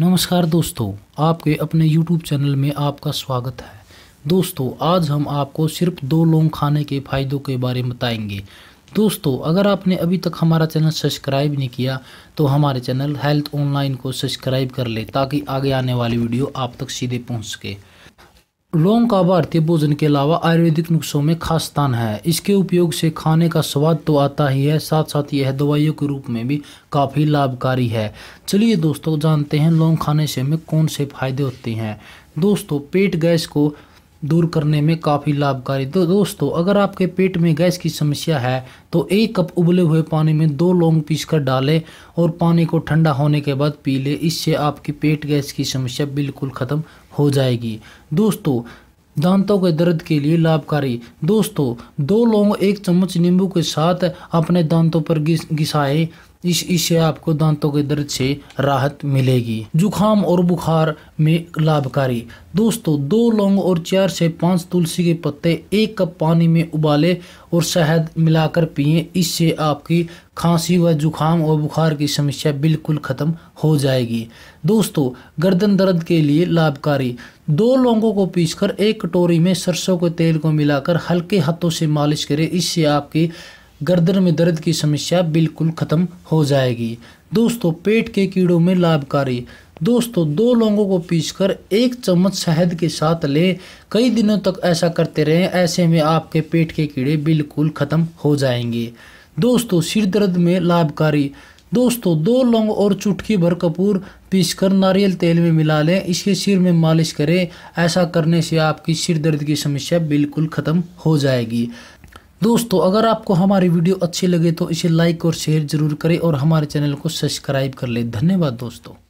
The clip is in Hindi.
नमस्कार दोस्तों आपके अपने YouTube चैनल में आपका स्वागत है दोस्तों आज हम आपको सिर्फ दो लौंग खाने के फ़ायदों के बारे में बताएंगे दोस्तों अगर आपने अभी तक हमारा चैनल सब्सक्राइब नहीं किया तो हमारे चैनल हेल्थ ऑनलाइन को सब्सक्राइब कर ले ताकि आगे आने वाली वीडियो आप तक सीधे पहुंच सके लौंग का भारतीय भोजन के अलावा आयुर्वेदिक नुस्खों में खास स्थान है इसके उपयोग से खाने का स्वाद तो आता ही है साथ साथ यह दवाइयों के रूप में भी काफ़ी लाभकारी है चलिए दोस्तों जानते हैं लौंग खाने से हमें कौन से फायदे होते हैं दोस्तों पेट गैस को दूर करने में काफ़ी लाभकारी तो दोस्तों अगर आपके पेट में गैस की समस्या है तो एक कप उबले हुए पानी में दो लौंग पीस कर डालें और पानी को ठंडा होने के बाद पी लें इससे आपकी पेट गैस की समस्या बिल्कुल ख़त्म हो जाएगी दोस्तों दांतों के दर्द के लिए लाभकारी दोस्तों दो लौंग एक चम्मच नींबू के साथ अपने दांतों पर घिसाएं इस इससे आपको दांतों के दर्द से राहत मिलेगी जुखाम और बुखार में लाभकारी दोस्तों दो लौंग और चार से पाँच तुलसी के पत्ते एक कप पानी में उबाले और शहद मिलाकर पिए इससे आपकी खांसी व जुखाम और बुखार की समस्या बिल्कुल ख़त्म हो जाएगी दोस्तों गर्दन दर्द के लिए लाभकारी दो लौंगों को पीसकर एक कटोरी में सरसों के तेल को मिलाकर हल्के हाथों से मालिश करें इससे आपकी गर्दन में दर्द की समस्या बिल्कुल ख़त्म हो जाएगी दोस्तों पेट के कीड़ों में लाभकारी दोस्तों दो लौंगों को पीसकर एक चम्मच शहद के साथ लें कई दिनों तक ऐसा करते रहें ऐसे में आपके पेट के कीड़े बिल्कुल ख़त्म हो जाएंगे दोस्तों सिर दर्द में लाभकारी दोस्तों दो लौंग और चुटकी भर कपूर पीसकर नारियल तेल में मिला लें इसके सिर में मालिश करें ऐसा करने से आपकी सिर दर्द की समस्या बिल्कुल ख़त्म हो जाएगी दोस्तों अगर आपको हमारी वीडियो अच्छी लगे तो इसे लाइक और शेयर जरूर करें और हमारे चैनल को सब्सक्राइब कर लें धन्यवाद दोस्तों